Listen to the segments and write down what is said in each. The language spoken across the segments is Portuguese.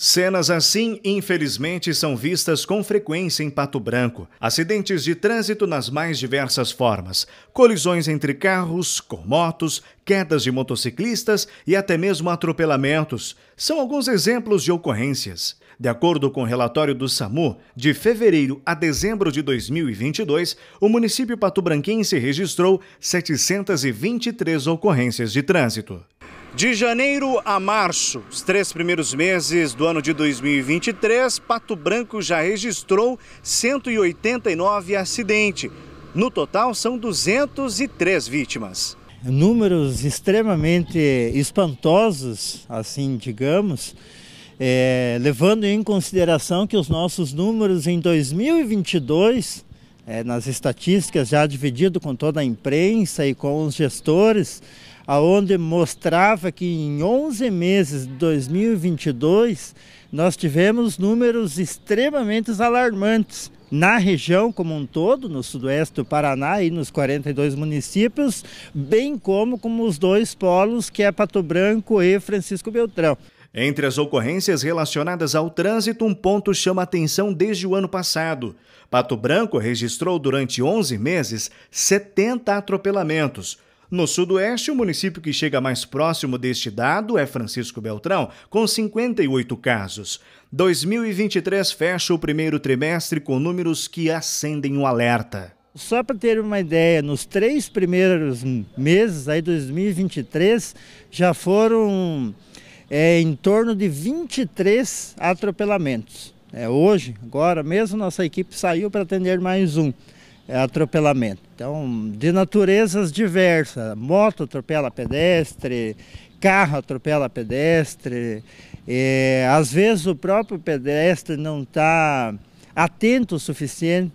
Cenas assim, infelizmente, são vistas com frequência em Pato Branco. Acidentes de trânsito nas mais diversas formas: colisões entre carros, com motos, quedas de motociclistas e até mesmo atropelamentos. São alguns exemplos de ocorrências. De acordo com o relatório do SAMU, de fevereiro a dezembro de 2022, o município se registrou 723 ocorrências de trânsito. De janeiro a março, os três primeiros meses do ano de 2023, Pato Branco já registrou 189 acidentes. No total, são 203 vítimas. Números extremamente espantosos, assim digamos, é, levando em consideração que os nossos números em 2022 é, nas estatísticas, já dividido com toda a imprensa e com os gestores, aonde mostrava que em 11 meses de 2022 nós tivemos números extremamente alarmantes na região como um todo, no sudoeste do Paraná e nos 42 municípios, bem como como os dois polos que é Pato Branco e Francisco Beltrão. Entre as ocorrências relacionadas ao trânsito, um ponto chama atenção desde o ano passado. Pato Branco registrou durante 11 meses 70 atropelamentos, no Sudoeste, o município que chega mais próximo deste dado é Francisco Beltrão, com 58 casos. 2023 fecha o primeiro trimestre com números que acendem o alerta. Só para ter uma ideia, nos três primeiros meses aí 2023 já foram é, em torno de 23 atropelamentos. É hoje, agora mesmo, nossa equipe saiu para atender mais um. É atropelamento. Então, de naturezas diversas, moto atropela pedestre, carro atropela pedestre, é, às vezes o próprio pedestre não está atento o suficiente.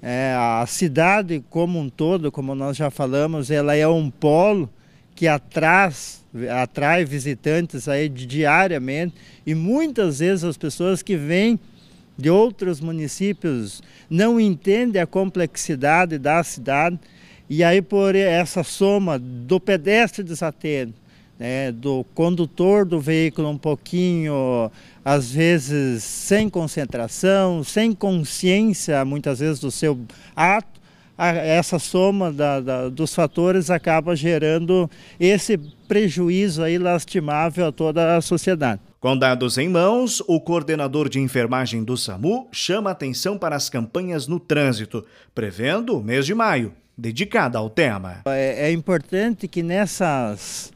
É, a cidade como um todo, como nós já falamos, ela é um polo que atrai visitantes aí diariamente e muitas vezes as pessoas que vêm de outros municípios não entende a complexidade da cidade e aí por essa soma do pedestre desatento, né, do condutor do veículo um pouquinho, às vezes sem concentração, sem consciência muitas vezes do seu ato, essa soma da, da, dos fatores acaba gerando esse prejuízo aí lastimável a toda a sociedade. Com dados em mãos, o coordenador de enfermagem do SAMU chama atenção para as campanhas no trânsito, prevendo o mês de maio, dedicada ao tema. É, é importante que nessas,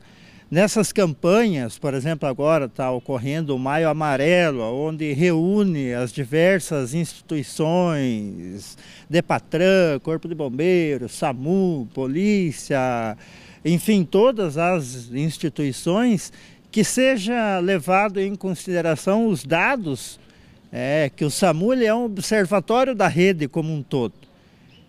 nessas campanhas, por exemplo, agora está ocorrendo o Maio Amarelo, onde reúne as diversas instituições, Depatran, Corpo de Bombeiros, SAMU, Polícia, enfim, todas as instituições que seja levado em consideração os dados, é, que o SAMU é um observatório da rede como um todo.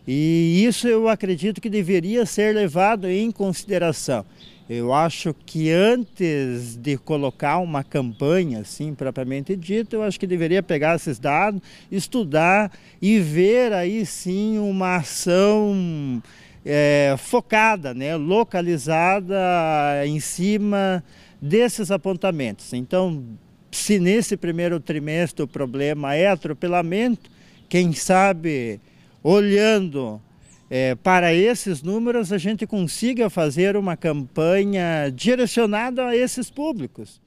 E isso eu acredito que deveria ser levado em consideração. Eu acho que antes de colocar uma campanha, assim, propriamente dita, eu acho que deveria pegar esses dados, estudar e ver aí sim uma ação é, focada, né, localizada em cima desses apontamentos. Então, se nesse primeiro trimestre o problema é atropelamento, quem sabe olhando é, para esses números a gente consiga fazer uma campanha direcionada a esses públicos.